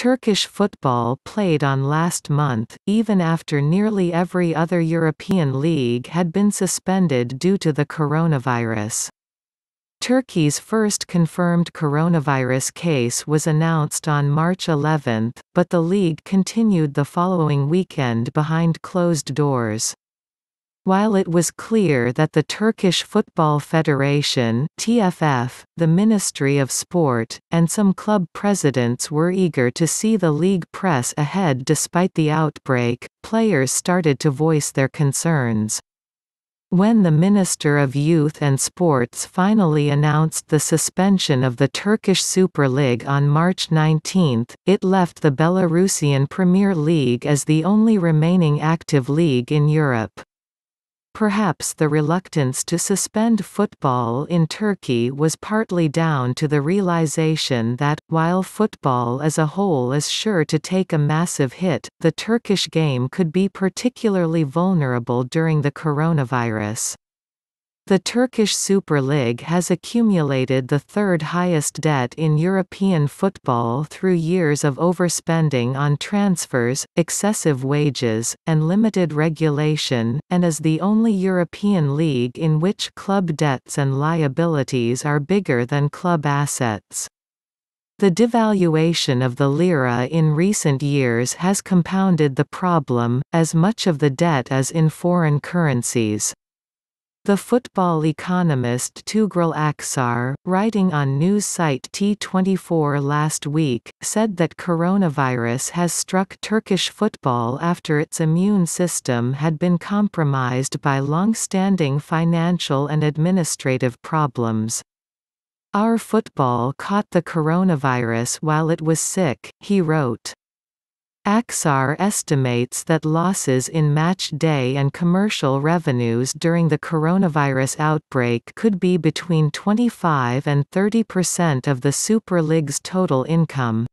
Turkish football played on last month, even after nearly every other European league had been suspended due to the coronavirus. Turkey's first confirmed coronavirus case was announced on March 11, but the league continued the following weekend behind closed doors. While it was clear that the Turkish Football Federation TFF, the Ministry of Sport, and some club presidents were eager to see the league press ahead despite the outbreak, players started to voice their concerns. When the Minister of Youth and Sports finally announced the suspension of the Turkish Super League on March 19, it left the Belarusian Premier League as the only remaining active league in Europe. Perhaps the reluctance to suspend football in Turkey was partly down to the realization that, while football as a whole is sure to take a massive hit, the Turkish game could be particularly vulnerable during the coronavirus. The Turkish Super League has accumulated the third highest debt in European football through years of overspending on transfers, excessive wages, and limited regulation, and is the only European league in which club debts and liabilities are bigger than club assets. The devaluation of the lira in recent years has compounded the problem, as much of the debt is in foreign currencies. The football economist Tuğrul Aksar, writing on news site T24 last week, said that coronavirus has struck Turkish football after its immune system had been compromised by long-standing financial and administrative problems. Our football caught the coronavirus while it was sick, he wrote. Axar estimates that losses in match day and commercial revenues during the coronavirus outbreak could be between 25 and 30 percent of the Super League's total income.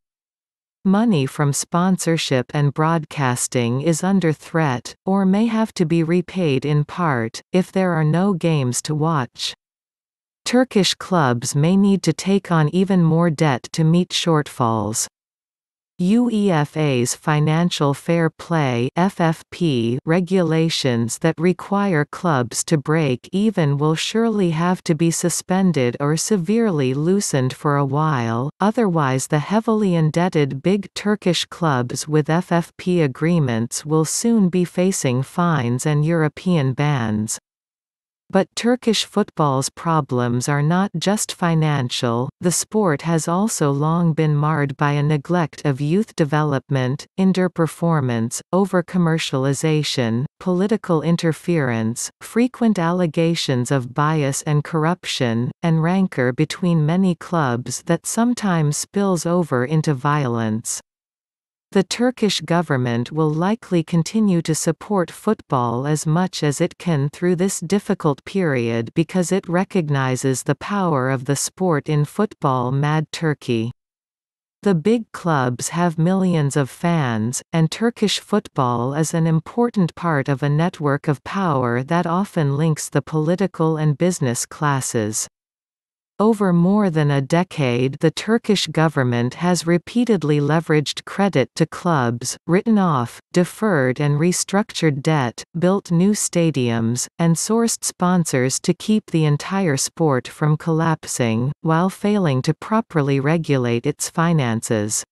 Money from sponsorship and broadcasting is under threat, or may have to be repaid in part, if there are no games to watch. Turkish clubs may need to take on even more debt to meet shortfalls. UEFA's financial fair play FFP regulations that require clubs to break even will surely have to be suspended or severely loosened for a while, otherwise the heavily indebted big Turkish clubs with FFP agreements will soon be facing fines and European bans. But Turkish football's problems are not just financial, the sport has also long been marred by a neglect of youth development, underperformance, over-commercialization, political interference, frequent allegations of bias and corruption, and rancor between many clubs that sometimes spills over into violence. The Turkish government will likely continue to support football as much as it can through this difficult period because it recognizes the power of the sport in football mad Turkey. The big clubs have millions of fans, and Turkish football is an important part of a network of power that often links the political and business classes. Over more than a decade the Turkish government has repeatedly leveraged credit to clubs, written off, deferred and restructured debt, built new stadiums, and sourced sponsors to keep the entire sport from collapsing, while failing to properly regulate its finances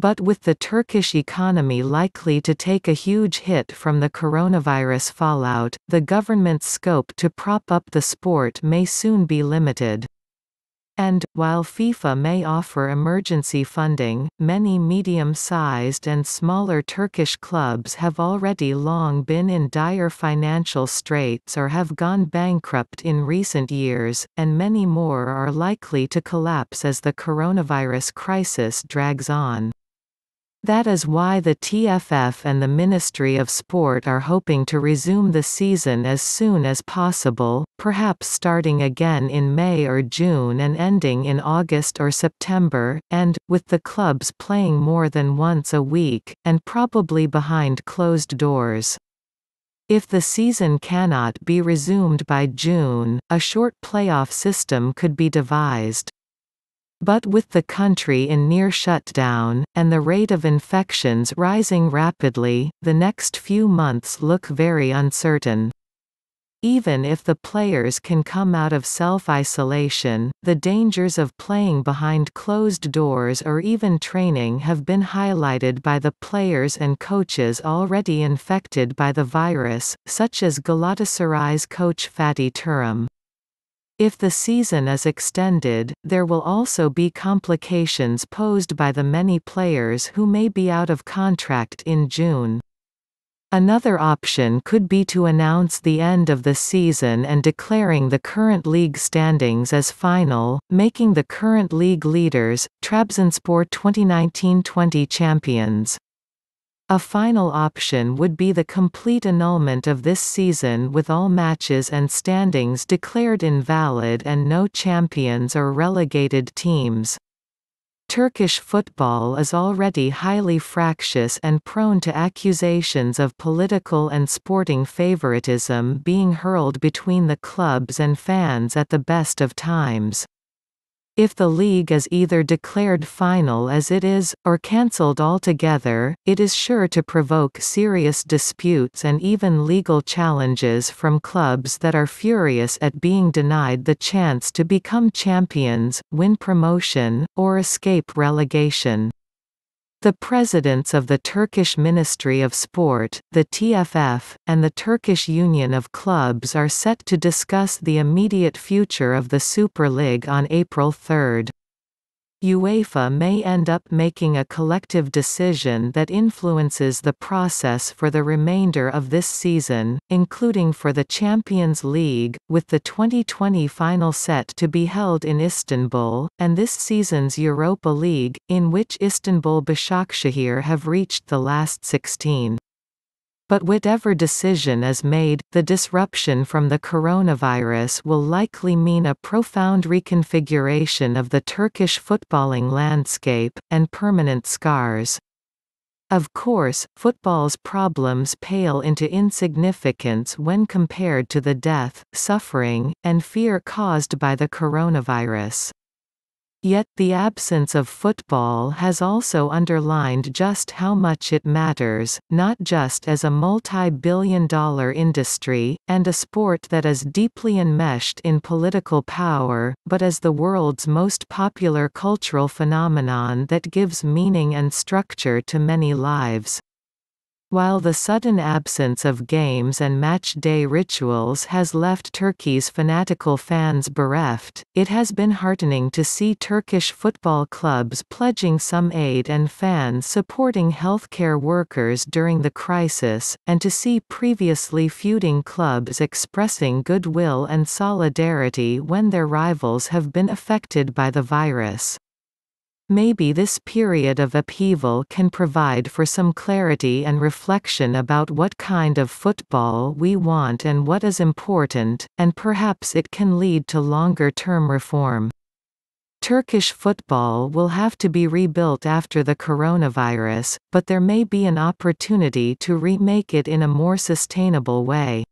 but with the Turkish economy likely to take a huge hit from the coronavirus fallout, the government's scope to prop up the sport may soon be limited. And, while FIFA may offer emergency funding, many medium-sized and smaller Turkish clubs have already long been in dire financial straits or have gone bankrupt in recent years, and many more are likely to collapse as the coronavirus crisis drags on. That is why the TFF and the Ministry of Sport are hoping to resume the season as soon as possible, perhaps starting again in May or June and ending in August or September, and, with the clubs playing more than once a week, and probably behind closed doors. If the season cannot be resumed by June, a short playoff system could be devised. But with the country in near shutdown, and the rate of infections rising rapidly, the next few months look very uncertain. Even if the players can come out of self-isolation, the dangers of playing behind closed doors or even training have been highlighted by the players and coaches already infected by the virus, such as Galatasaray's coach Fatih Turum. If the season is extended, there will also be complications posed by the many players who may be out of contract in June. Another option could be to announce the end of the season and declaring the current league standings as final, making the current league leaders, Trabzonspor 2019-20 champions. A final option would be the complete annulment of this season with all matches and standings declared invalid and no champions or relegated teams. Turkish football is already highly fractious and prone to accusations of political and sporting favoritism being hurled between the clubs and fans at the best of times. If the league is either declared final as it is, or cancelled altogether, it is sure to provoke serious disputes and even legal challenges from clubs that are furious at being denied the chance to become champions, win promotion, or escape relegation. The presidents of the Turkish Ministry of Sport, the TFF, and the Turkish Union of Clubs are set to discuss the immediate future of the Super League on April 3. UEFA may end up making a collective decision that influences the process for the remainder of this season, including for the Champions League, with the 2020 final set to be held in Istanbul, and this season's Europa League, in which Istanbul Başakşehir have reached the last 16. But whatever decision is made, the disruption from the coronavirus will likely mean a profound reconfiguration of the Turkish footballing landscape, and permanent scars. Of course, football's problems pale into insignificance when compared to the death, suffering, and fear caused by the coronavirus. Yet the absence of football has also underlined just how much it matters, not just as a multi-billion dollar industry, and a sport that is deeply enmeshed in political power, but as the world's most popular cultural phenomenon that gives meaning and structure to many lives. While the sudden absence of games and match day rituals has left Turkey's fanatical fans bereft, it has been heartening to see Turkish football clubs pledging some aid and fans supporting healthcare workers during the crisis, and to see previously feuding clubs expressing goodwill and solidarity when their rivals have been affected by the virus. Maybe this period of upheaval can provide for some clarity and reflection about what kind of football we want and what is important, and perhaps it can lead to longer-term reform. Turkish football will have to be rebuilt after the coronavirus, but there may be an opportunity to remake it in a more sustainable way.